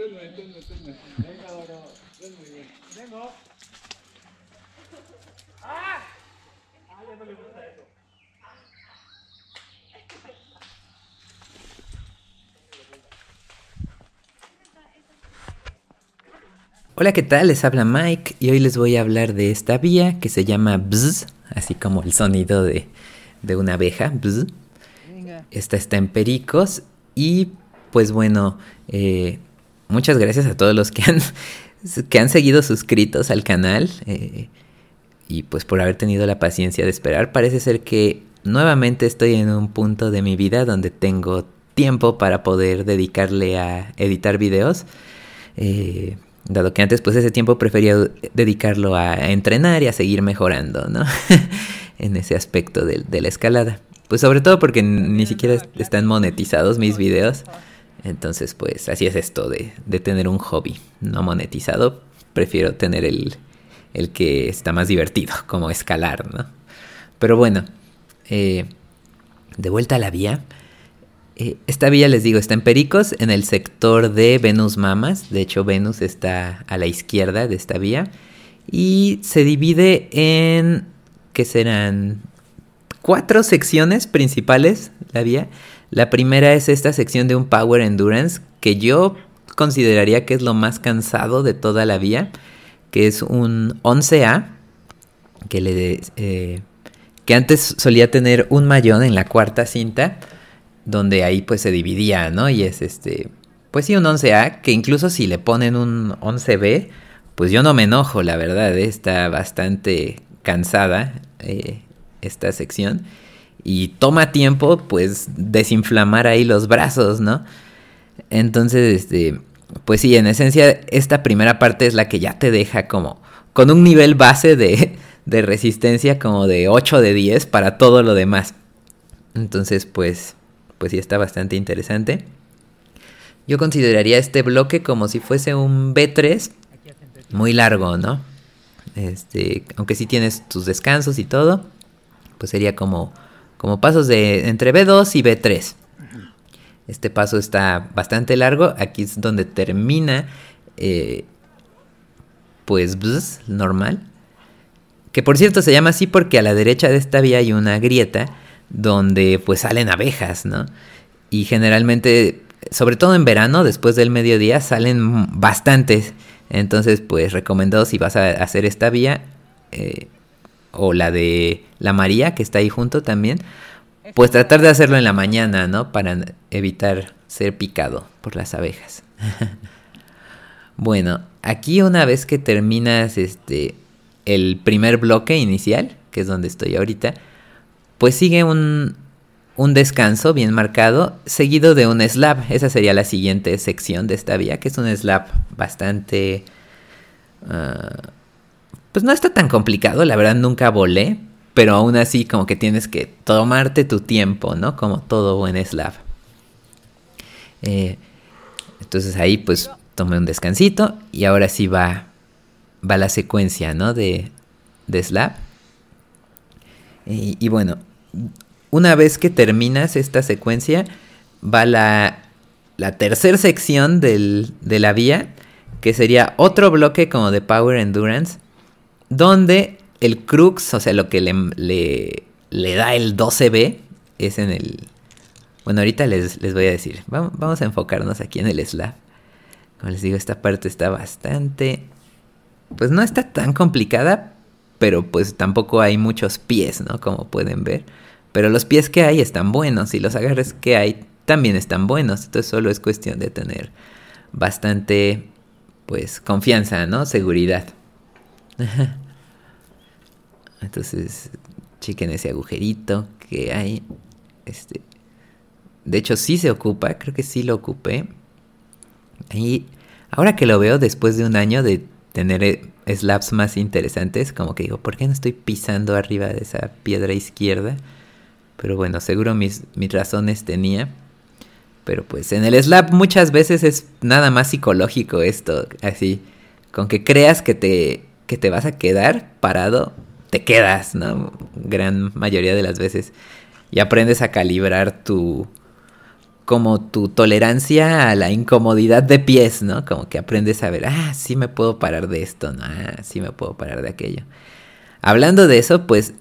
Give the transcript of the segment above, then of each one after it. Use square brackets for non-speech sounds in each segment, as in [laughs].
Eh, Hola, ¿qué tal? Les habla Mike y hoy les voy a hablar de esta vía que se llama Bzz, así como el sonido de, de una abeja. Bzz. Esta está en Pericos y pues bueno, eh, muchas gracias a todos los que han, [laughs] seguido suscritos al canal eh, y pues por haber tenido la paciencia de esperar. Parece ser que nuevamente estoy en un punto de mi vida donde tengo tiempo para poder dedicarle a editar videos. Eh, dado que antes pues ese tiempo prefería dedicarlo a entrenar y a seguir mejorando, ¿no? [laughs] en ese aspecto de, de la escalada. Pues sobre todo porque ni siquiera están monetizados mis videos. Entonces, pues así es esto de, de tener un hobby no monetizado. Prefiero tener el, el, que está más divertido, [laughs] como escalar, ¿no? Pero bueno, eh, de vuelta a la vía. Eh, esta vía, les digo, está en Pericos, en el sector de Venus Mamas. De hecho, Venus está a la izquierda de esta vía. Y se divide en, que serán? Cuatro secciones principales, la vía. La primera es esta sección de un Power Endurance que yo consideraría que es lo más cansado de toda la vía, que es un 11A que le eh, que antes solía tener un mayón en la cuarta cinta, donde ahí pues se dividía, ¿no? Y es este, pues sí, un 11A, que incluso si le ponen un 11B, pues yo no me enojo, la verdad, ¿eh? está bastante cansada eh, esta sección y toma tiempo, pues, desinflamar ahí los brazos, ¿no? Entonces, este, pues sí, en esencia, esta primera parte es la que ya te deja como con un nivel base de, [laughs] de resistencia como de 8 de 10 para todo lo demás. Entonces, pues, pues sí está bastante interesante. Yo consideraría este bloque como si fuese un B3 muy largo, ¿no? Este, aunque sí tienes tus descansos y todo, pues sería como como pasos de entre B2 y B3. Este paso está bastante largo, aquí es donde termina, eh, pues, normal. Que por cierto se llama así porque a la derecha de esta vía hay una grieta donde pues salen abejas, ¿no? Y generalmente, sobre todo en verano, después del mediodía, salen bastantes. Entonces, pues recomendado si vas a hacer esta vía, eh, o la de la María, que está ahí junto también, pues tratar de hacerlo en la mañana, ¿no? Para evitar ser picado por las abejas. [laughs] bueno, aquí una vez que terminas este el primer bloque inicial, que es donde estoy ahorita, pues sigue un, un descanso bien marcado, seguido de un slab. Esa sería la siguiente sección de esta vía, que es un slab bastante... Ah, pues no está tan complicado, la verdad nunca volé, pero aún así como que tienes que tomarte tu tiempo, ¿no? Como todo buen slab. Eh, entonces ahí pues tomé un descansito y ahora sí va, va la secuencia, ¿no? De, slab. Y, bueno, una vez que terminas esta secuencia, va la, tercera sección de la vía, que sería otro bloque como de Power Endurance donde el crux, o sea, lo que le, le, da el 12B es en el... Bueno, ahorita les, voy a decir, vamos, vamos, a enfocarnos aquí en el slab. Como les digo, esta parte está bastante... Pues no está tan complicada, pero pues tampoco hay muchos pies, ¿no? Como pueden ver. Pero los pies que hay están buenos y los agarres que hay también están buenos. Entonces solo es cuestión de tener bastante, pues, confianza, ¿no? Seguridad. [laughs] Entonces, chequen ese agujerito que hay. Este, de hecho, sí se ocupa, creo que sí lo ocupé. Y ahora que lo veo después de un año de tener eh, slaps más interesantes, como que digo, ¿por qué no estoy pisando arriba de esa piedra izquierda? Pero bueno, seguro mis, mis razones tenía. Pero pues en el slab muchas veces es nada más psicológico esto, así, con que creas que te que te vas a quedar parado, te quedas, ¿no? Gran mayoría de las veces. Y aprendes a calibrar tu, como tu tolerancia a la incomodidad de pies, ¿no? Como que aprendes a ver, ah, sí me puedo parar de esto, ¿no? Ah, sí me puedo parar de aquello. Hablando de eso, pues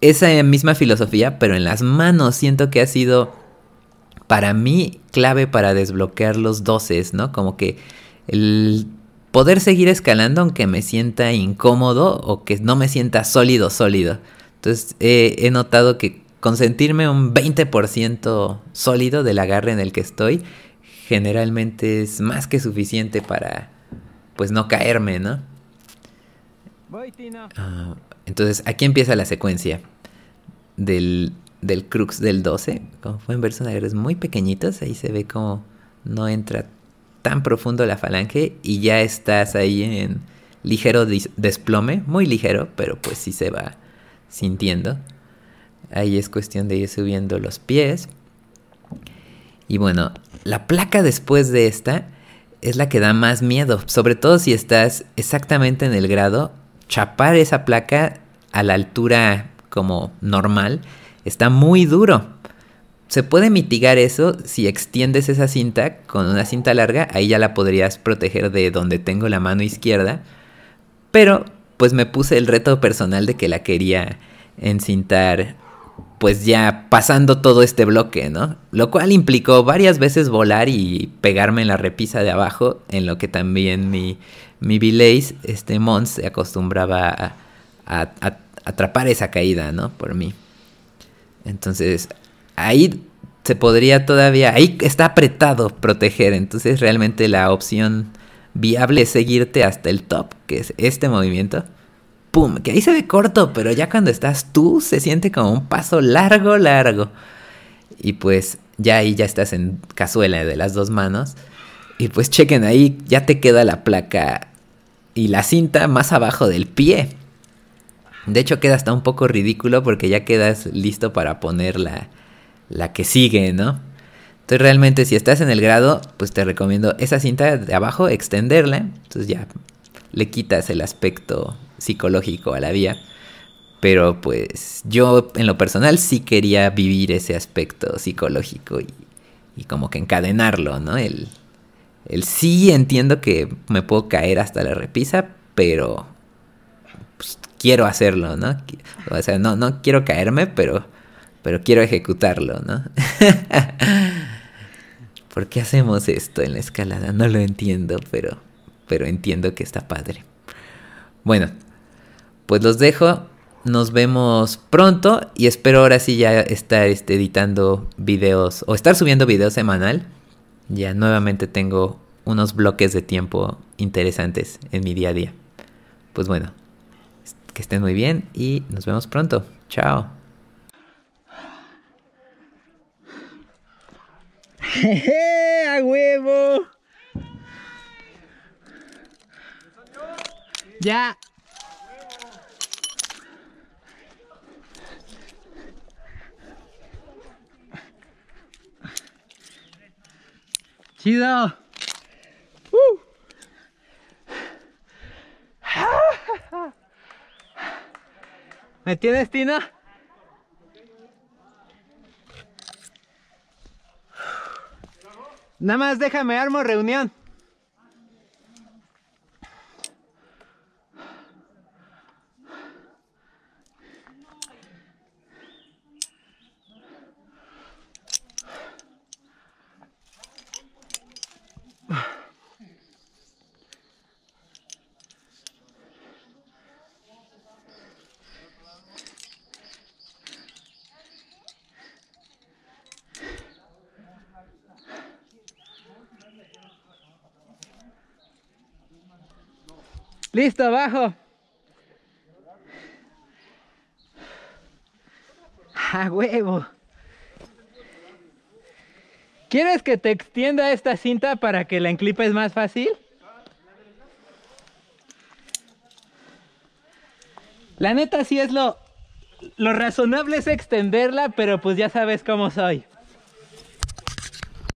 esa misma filosofía, pero en las manos siento que ha sido para mí clave para desbloquear los doces, ¿no? Como que el poder seguir escalando aunque me sienta incómodo o que no me sienta sólido, sólido. Entonces eh, he notado que consentirme un 20% sólido del agarre en el que estoy, generalmente es más que suficiente para, pues, no caerme, ¿no? Ah, entonces aquí empieza la secuencia del, del crux del 12. Como pueden ver, son agarres muy pequeñitos, ahí se ve como no entra tan profundo la falange y ya estás ahí en ligero desplome, muy ligero, pero pues sí se va sintiendo. Ahí es cuestión de ir subiendo los pies. Y bueno, la placa después de esta es la que da más miedo, sobre todo si estás exactamente en el grado. Chapar esa placa a la altura como normal está muy duro. Se puede mitigar eso si extiendes esa cinta con una cinta larga, ahí ya la podrías proteger de donde tengo la mano izquierda, pero pues me puse el reto personal de que la quería encintar pues ya pasando todo este bloque, ¿no? Lo cual implicó varias veces volar y pegarme en la repisa de abajo, en lo que también mi, mi Bilays, este Mons, se acostumbraba a, a, atrapar esa caída, ¿no? Por mí. Entonces, ahí se podría todavía, ahí está apretado proteger, entonces realmente la opción viable es seguirte hasta el top, que es este movimiento. ¡Pum! Que ahí se ve corto, pero ya cuando estás tú se siente como un paso largo, largo. Y pues ya ahí ya estás en cazuela de las dos manos. Y pues chequen ahí, ya te queda la placa y la cinta más abajo del pie. De hecho queda hasta un poco ridículo porque ya quedas listo para ponerla la que sigue, ¿no? Entonces realmente si estás en el grado, pues te recomiendo esa cinta de abajo, extenderla, entonces ya le quitas el aspecto psicológico a la vía. Pero pues yo en lo personal sí quería vivir ese aspecto psicológico y, como que encadenarlo, ¿no? El, el sí entiendo que me puedo caer hasta la repisa, pero pues, quiero hacerlo, ¿no? O sea, no, no quiero caerme, pero pero quiero ejecutarlo, ¿no? [laughs] ¿Por qué hacemos esto en la escalada? No lo entiendo, pero, pero entiendo que está padre. Bueno, pues los dejo. Nos vemos pronto y espero ahora sí ya estar este, editando videos o estar subiendo videos semanal. Ya nuevamente tengo unos bloques de tiempo interesantes en mi día a día. Pues bueno, que estén muy bien y nos vemos pronto. Chao. [laughs] ¡A huevo! Ya. Chido. ¡Uh! [laughs] ¿Me tienes, Tina? Nada más déjame armo reunión. Listo, abajo. A huevo. ¿Quieres que te extienda esta cinta para que la enclipes más fácil? La neta sí es lo... Lo razonable es extenderla, pero pues ya sabes cómo soy.